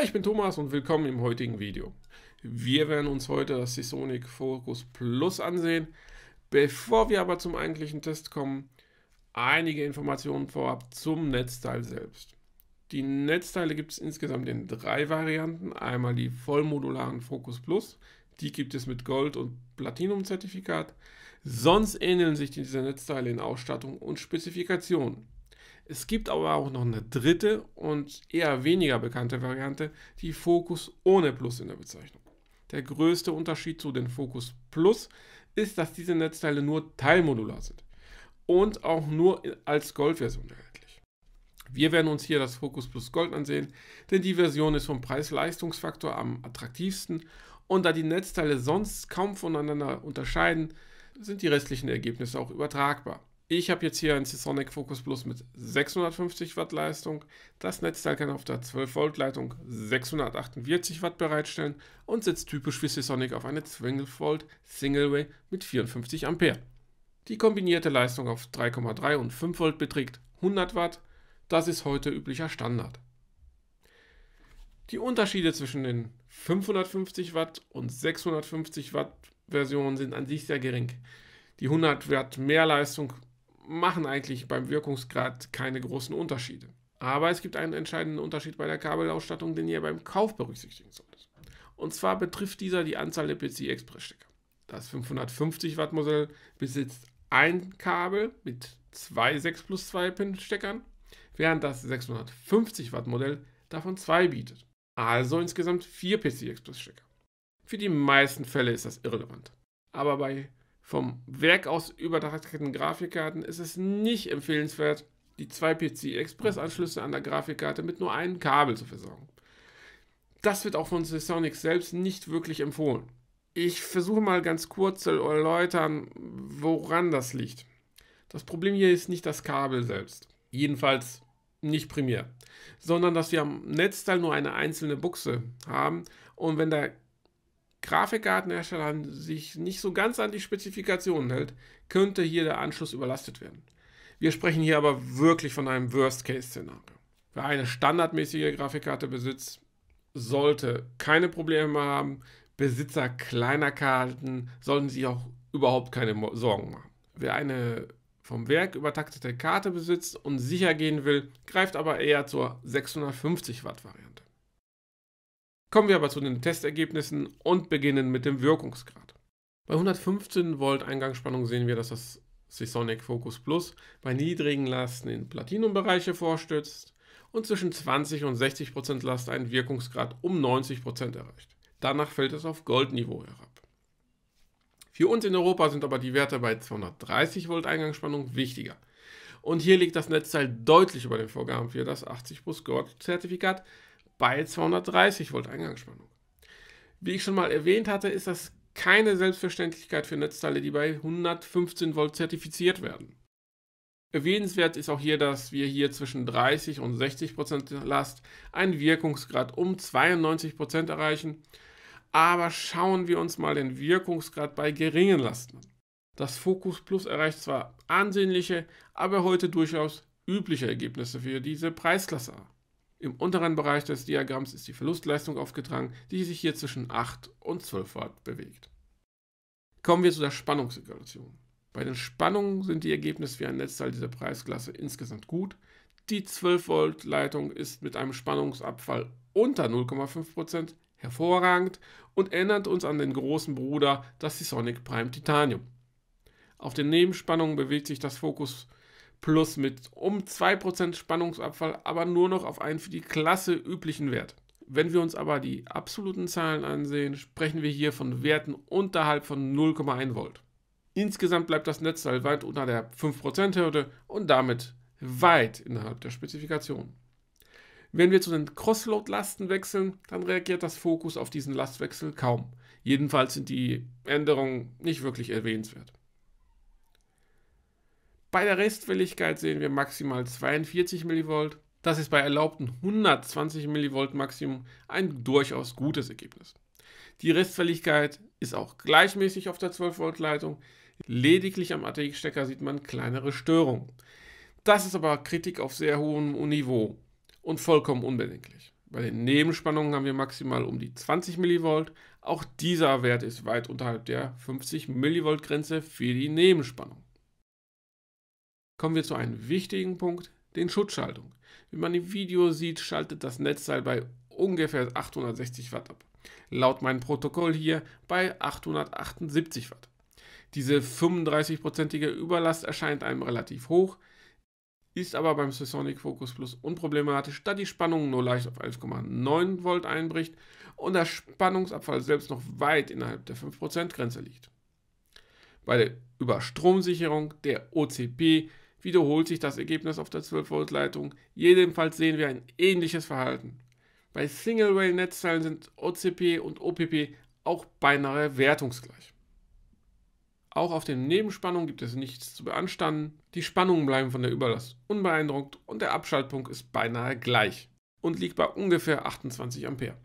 Hi, ich bin Thomas und willkommen im heutigen Video. Wir werden uns heute das Sisonic Focus Plus ansehen. Bevor wir aber zum eigentlichen Test kommen, einige Informationen vorab zum Netzteil selbst. Die Netzteile gibt es insgesamt in drei Varianten. Einmal die vollmodularen Focus Plus, die gibt es mit Gold- und Platinum-Zertifikat. Sonst ähneln sich diese Netzteile in Ausstattung und Spezifikationen. Es gibt aber auch noch eine dritte und eher weniger bekannte Variante, die Focus ohne Plus in der Bezeichnung. Der größte Unterschied zu den Focus Plus ist, dass diese Netzteile nur teilmodular sind und auch nur als Gold-Version erhältlich. Wir werden uns hier das Focus Plus Gold ansehen, denn die Version ist vom Preis-Leistungsfaktor am attraktivsten und da die Netzteile sonst kaum voneinander unterscheiden, sind die restlichen Ergebnisse auch übertragbar. Ich habe jetzt hier ein Sisonic Focus Plus mit 650 Watt Leistung. Das Netzteil kann auf der 12 Volt Leitung 648 Watt bereitstellen und sitzt typisch für Sisonic auf eine 12 Volt Single Way mit 54 Ampere. Die kombinierte Leistung auf 3,3 und 5 Volt beträgt 100 Watt. Das ist heute üblicher Standard. Die Unterschiede zwischen den 550 Watt und 650 Watt Versionen sind an sich sehr gering. Die 100 Watt mehr Leistung machen eigentlich beim Wirkungsgrad keine großen Unterschiede. Aber es gibt einen entscheidenden Unterschied bei der Kabelausstattung, den ihr beim Kauf berücksichtigen solltet. Und zwar betrifft dieser die Anzahl der PCI Express Stecker. Das 550 Watt Modell besitzt ein Kabel mit zwei 6 plus 2 Pin Steckern, während das 650 Watt Modell davon zwei bietet. Also insgesamt vier PCI Express Stecker. Für die meisten Fälle ist das irrelevant. Aber bei vom Werk aus übertragbaren Grafikkarten ist es nicht empfehlenswert, die zwei pc express anschlüsse an der Grafikkarte mit nur einem Kabel zu versorgen. Das wird auch von Seasonics selbst nicht wirklich empfohlen. Ich versuche mal ganz kurz zu erläutern, woran das liegt. Das Problem hier ist nicht das Kabel selbst, jedenfalls nicht primär, sondern dass wir am Netzteil nur eine einzelne Buchse haben und wenn der Grafikkartenherstellern sich nicht so ganz an die Spezifikationen hält, könnte hier der Anschluss überlastet werden. Wir sprechen hier aber wirklich von einem Worst-Case-Szenario. Wer eine standardmäßige Grafikkarte besitzt, sollte keine Probleme haben. Besitzer kleiner Karten sollten sich auch überhaupt keine Sorgen machen. Wer eine vom Werk übertaktete Karte besitzt und sicher gehen will, greift aber eher zur 650 Watt Variante. Kommen wir aber zu den Testergebnissen und beginnen mit dem Wirkungsgrad. Bei 115 Volt Eingangsspannung sehen wir, dass das Seasonic Focus Plus bei niedrigen Lasten in Platinum-Bereiche vorstößt und zwischen 20 und 60 Prozent Last einen Wirkungsgrad um 90 Prozent erreicht. Danach fällt es auf Goldniveau herab. Für uns in Europa sind aber die Werte bei 230 Volt Eingangsspannung wichtiger. Und hier liegt das Netzteil deutlich über den Vorgaben für das 80 Plus Gold Zertifikat, bei 230 Volt Eingangsspannung. Wie ich schon mal erwähnt hatte, ist das keine Selbstverständlichkeit für Netzteile, die bei 115 Volt zertifiziert werden. Erwähnenswert ist auch hier, dass wir hier zwischen 30 und 60 Prozent Last einen Wirkungsgrad um 92 Prozent erreichen. Aber schauen wir uns mal den Wirkungsgrad bei geringen Lasten an. Das Focus Plus erreicht zwar ansehnliche, aber heute durchaus übliche Ergebnisse für diese Preisklasse. Im unteren Bereich des Diagramms ist die Verlustleistung aufgetragen, die sich hier zwischen 8 und 12 Watt bewegt. Kommen wir zu der Spannungssituation. Bei den Spannungen sind die Ergebnisse für ein Netzteil dieser Preisklasse insgesamt gut. Die 12 Volt Leitung ist mit einem Spannungsabfall unter 0,5% hervorragend und erinnert uns an den großen Bruder, das Sonic Prime Titanium. Auf den Nebenspannungen bewegt sich das Fokus Plus mit um 2% Spannungsabfall, aber nur noch auf einen für die Klasse üblichen Wert. Wenn wir uns aber die absoluten Zahlen ansehen, sprechen wir hier von Werten unterhalb von 0,1 Volt. Insgesamt bleibt das Netzteil weit unter der 5%-Hürde und damit weit innerhalb der Spezifikation. Wenn wir zu den Crossload-Lasten wechseln, dann reagiert das Fokus auf diesen Lastwechsel kaum. Jedenfalls sind die Änderungen nicht wirklich erwähnenswert. Bei der Restfälligkeit sehen wir maximal 42 mV. Das ist bei erlaubten 120 mV Maximum ein durchaus gutes Ergebnis. Die Restfälligkeit ist auch gleichmäßig auf der 12 Volt Leitung. Lediglich am ATX-Stecker sieht man kleinere Störungen. Das ist aber Kritik auf sehr hohem Niveau und vollkommen unbedenklich. Bei den Nebenspannungen haben wir maximal um die 20 mV. Auch dieser Wert ist weit unterhalb der 50 mV Grenze für die Nebenspannung. Kommen wir zu einem wichtigen Punkt, den Schutzschaltung. Wie man im Video sieht, schaltet das Netzteil bei ungefähr 860 Watt ab. Laut meinem Protokoll hier bei 878 Watt. Diese 35-prozentige Überlast erscheint einem relativ hoch, ist aber beim Sesonic Focus Plus unproblematisch, da die Spannung nur leicht auf 11,9 Volt einbricht und der Spannungsabfall selbst noch weit innerhalb der 5%-Grenze liegt. Bei der Überstromsicherung der OCP wiederholt sich das Ergebnis auf der 12-Volt-Leitung. Jedenfalls sehen wir ein ähnliches Verhalten. Bei Single-Rail-Netzteilen sind OCP und OPP auch beinahe wertungsgleich. Auch auf den Nebenspannungen gibt es nichts zu beanstanden. Die Spannungen bleiben von der Überlast unbeeindruckt und der Abschaltpunkt ist beinahe gleich und liegt bei ungefähr 28 Ampere.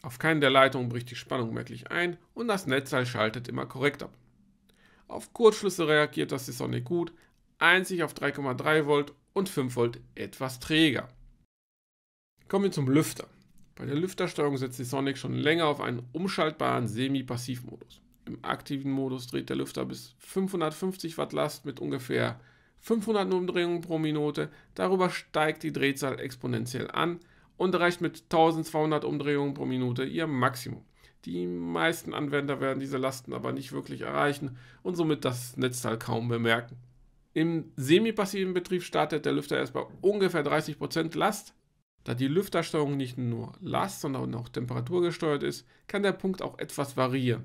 Auf keinen der Leitungen bricht die Spannung merklich ein und das Netzteil schaltet immer korrekt ab. Auf Kurzschlüsse reagiert das Sonic gut, einzig auf 3,3 Volt und 5 Volt etwas träger. Kommen wir zum Lüfter. Bei der Lüftersteuerung setzt die Sonic schon länger auf einen umschaltbaren Semi-Passiv-Modus. Im aktiven Modus dreht der Lüfter bis 550 Watt Last mit ungefähr 500 Umdrehungen pro Minute. Darüber steigt die Drehzahl exponentiell an und erreicht mit 1200 Umdrehungen pro Minute ihr Maximum. Die meisten Anwender werden diese Lasten aber nicht wirklich erreichen und somit das Netzteil kaum bemerken. Im semipassiven Betrieb startet der Lüfter erst bei ungefähr 30% Last. Da die Lüftersteuerung nicht nur Last, sondern auch Temperatur gesteuert ist, kann der Punkt auch etwas variieren.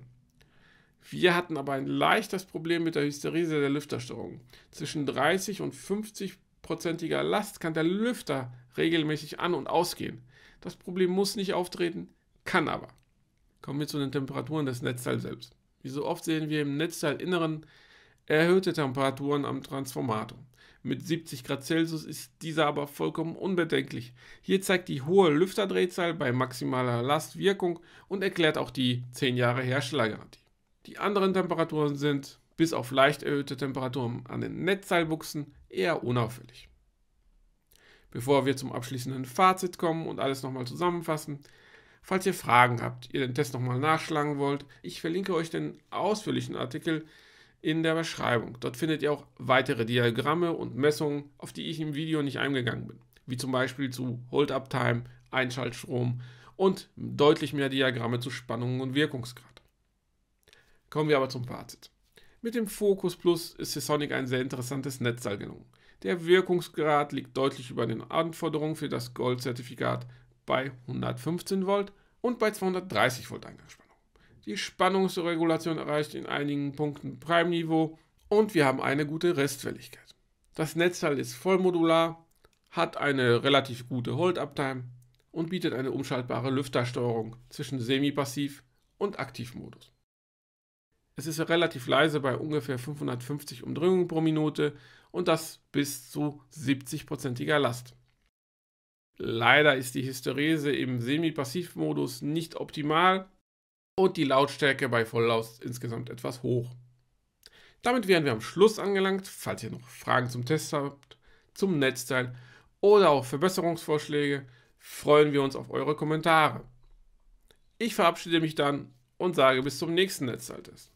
Wir hatten aber ein leichtes Problem mit der Hysterese der Lüftersteuerung. Zwischen 30 und 50%iger Last kann der Lüfter regelmäßig an- und ausgehen. Das Problem muss nicht auftreten, kann aber. Kommen wir zu den Temperaturen des Netzteils selbst. Wie so oft sehen wir im Netzteilinneren erhöhte Temperaturen am Transformator. Mit 70 Grad Celsius ist dieser aber vollkommen unbedenklich. Hier zeigt die hohe Lüfterdrehzahl bei maximaler Last Wirkung und erklärt auch die 10 Jahre Herstellergarantie. Die anderen Temperaturen sind, bis auf leicht erhöhte Temperaturen an den Netzseilbuchsen, eher unauffällig. Bevor wir zum abschließenden Fazit kommen und alles nochmal zusammenfassen, falls ihr Fragen habt, ihr den Test nochmal nachschlagen wollt, ich verlinke euch den ausführlichen Artikel in der Beschreibung. Dort findet ihr auch weitere Diagramme und Messungen, auf die ich im Video nicht eingegangen bin, wie zum Beispiel zu Hold-Up-Time, Einschaltstrom und deutlich mehr Diagramme zu Spannungen und Wirkungsgrad. Kommen wir aber zum Fazit. Mit dem Focus Plus ist Sonic ein sehr interessantes Netzteil gelungen. Der Wirkungsgrad liegt deutlich über den Anforderungen für das Gold-Zertifikat bei 115 Volt und bei 230 Volt Eingangsspannung. Die Spannungsregulation erreicht in einigen Punkten Prime-Niveau und wir haben eine gute Restfälligkeit. Das Netzteil ist vollmodular, hat eine relativ gute Hold-Uptime und bietet eine umschaltbare Lüftersteuerung zwischen Semi-Passiv und Aktivmodus. Es ist relativ leise bei ungefähr 550 Umdrehungen pro Minute und das bis zu 70%iger Last. Leider ist die Hysterese im Semi-Passiv-Modus nicht optimal, und die Lautstärke bei Volllauf insgesamt etwas hoch. Damit wären wir am Schluss angelangt. Falls ihr noch Fragen zum Test habt, zum Netzteil oder auch Verbesserungsvorschläge, freuen wir uns auf eure Kommentare. Ich verabschiede mich dann und sage bis zum nächsten Netzteiltest.